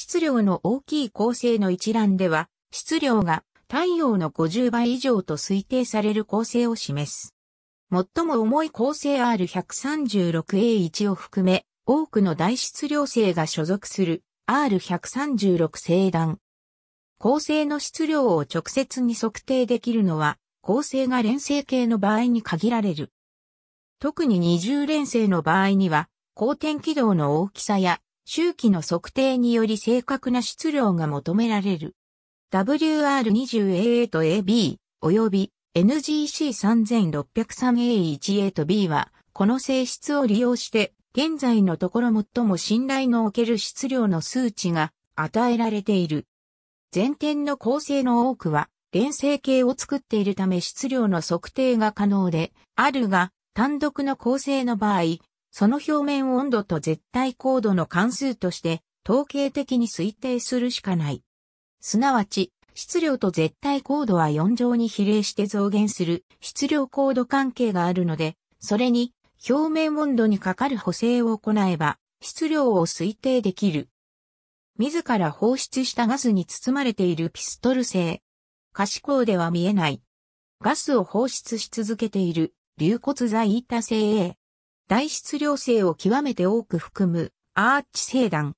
質量の大きい恒星の一覧では、質量が太陽の50倍以上と推定される恒星を示す。最も重い恒星 R136A1 を含め、多くの大質量星が所属する R136 星団。恒星の質量を直接に測定できるのは、恒星が連星系の場合に限られる。特に二重連星の場合には、光転軌道の大きさや周期の測定により正確な質量が求められる。WR20AA と AB 及び NGC3603A1A と B はこの性質を利用して現在のところ最も信頼のおける質量の数値が与えられている。前天の構成の多くは連成形を作っているため質量の測定が可能であるが単独の構成の場合、その表面温度と絶対高度の関数として統計的に推定するしかない。すなわち、質量と絶対高度は4乗に比例して増減する質量高度関係があるので、それに表面温度にかかる補正を行えば質量を推定できる。自ら放出したガスに包まれているピストル製。可視光では見えない。ガスを放出し続けている流骨剤板製 A。大質量性を極めて多く含むアーチ星団。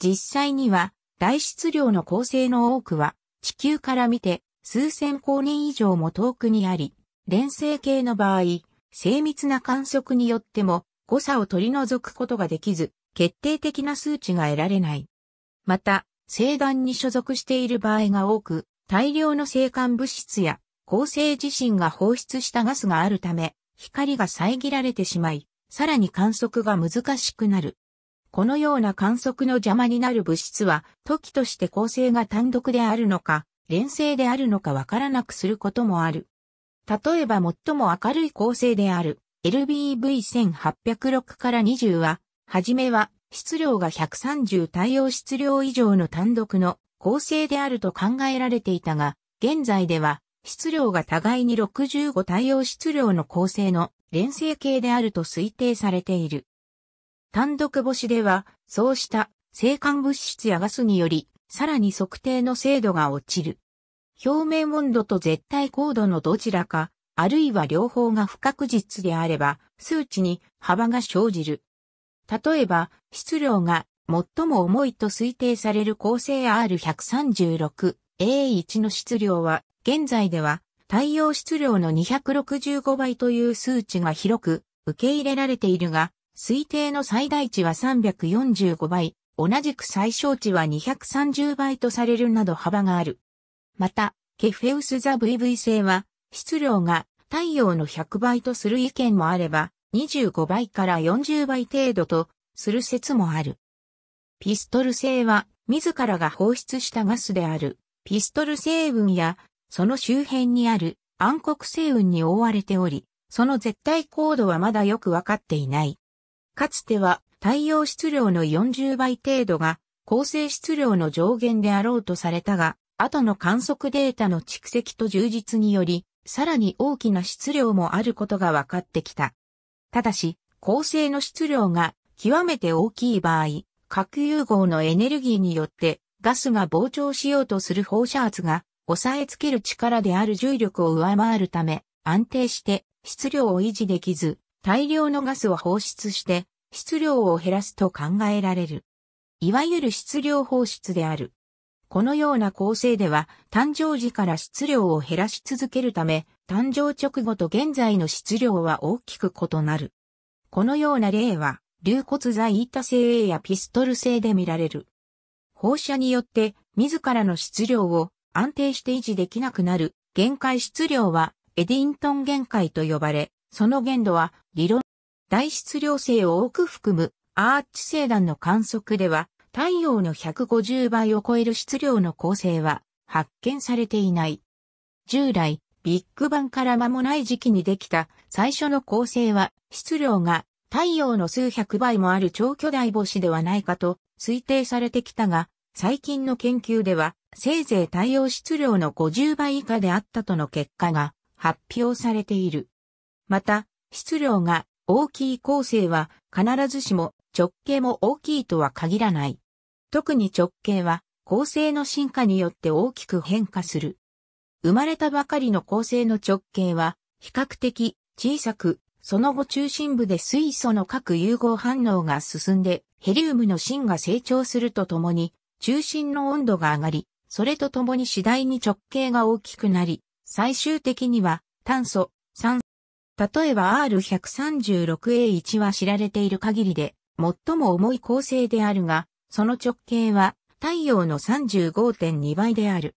実際には大質量の構成の多くは地球から見て数千光年以上も遠くにあり、連星系の場合、精密な観測によっても誤差を取り除くことができず、決定的な数値が得られない。また、星団に所属している場合が多く、大量の星間物質や恒星自身が放出したガスがあるため、光が遮られてしまい、さらに観測が難しくなる。このような観測の邪魔になる物質は、時として構成が単独であるのか、連成であるのかわからなくすることもある。例えば最も明るい構成である LBV1806 から20は、はじめは質量が130対応質量以上の単独の構成であると考えられていたが、現在では質量が互いに65対応質量の構成の連成形であると推定されている。単独星では、そうした生還物質やガスにより、さらに測定の精度が落ちる。表面温度と絶対高度のどちらか、あるいは両方が不確実であれば、数値に幅が生じる。例えば、質量が最も重いと推定される構成 R136A1 の質量は、現在では太陽質量の265倍という数値が広く受け入れられているが、推定の最大値は345倍、同じく最小値は230倍とされるなど幅がある。また、ケフェウス・ザ・ VV 星は、質量が太陽の100倍とする意見もあれば、25倍から40倍程度とする説もある。ピストル星は、自らが放出したガスである、ピストル成分やその周辺にある暗黒星雲に覆われており、その絶対高度はまだよくわかっていない。かつては太陽質量の40倍程度が恒星質量の上限であろうとされたが、後の観測データの蓄積と充実により、さらに大きな質量もあることが分かってきた。ただし、恒星の質量が極めて大きい場合、核融合のエネルギーによってガスが膨張しようとする放射圧が抑えつける力である重力を上回るため、安定して質量を維持できず、大量のガスを放出して質量を減らすと考えられる。いわゆる質量放出である。このような構成では、誕生時から質量を減らし続けるため、誕生直後と現在の質量は大きく異なる。このような例は、流骨剤イータ製やピストル製で見られる。放射によって、自らの質量を安定して維持できなくなる限界質量はエディントン限界と呼ばれ、その限度は理論、大質量性を多く含むアーチ星団の観測では太陽の150倍を超える質量の構成は発見されていない。従来、ビッグバンから間もない時期にできた最初の構成は質量が太陽の数百倍もある超巨大星ではないかと推定されてきたが、最近の研究では、せいぜい太陽質量の50倍以下であったとの結果が発表されている。また、質量が大きい構成は必ずしも直径も大きいとは限らない。特に直径は構成の進化によって大きく変化する。生まれたばかりの構成の直径は比較的小さく、その後中心部で水素の核融合反応が進んでヘリウムの芯が成長するとともに中心の温度が上がり、それとともに次第に直径が大きくなり、最終的には炭素、酸素。例えば R136A1 は知られている限りで、最も重い構成であるが、その直径は太陽の35.2倍である。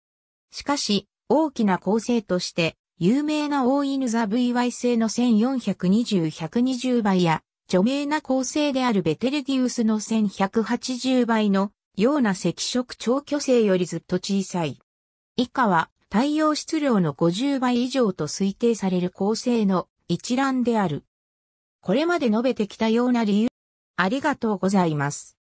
しかし、大きな構成として、有名な大 n 座 VY 製の1420-120倍や、著名な構成であるベテルギウスの1180倍のような赤色超巨星よりずっと小さい。以下は太陽質量の50倍以上と推定される恒星の一覧である。これまで述べてきたような理由。ありがとうございます。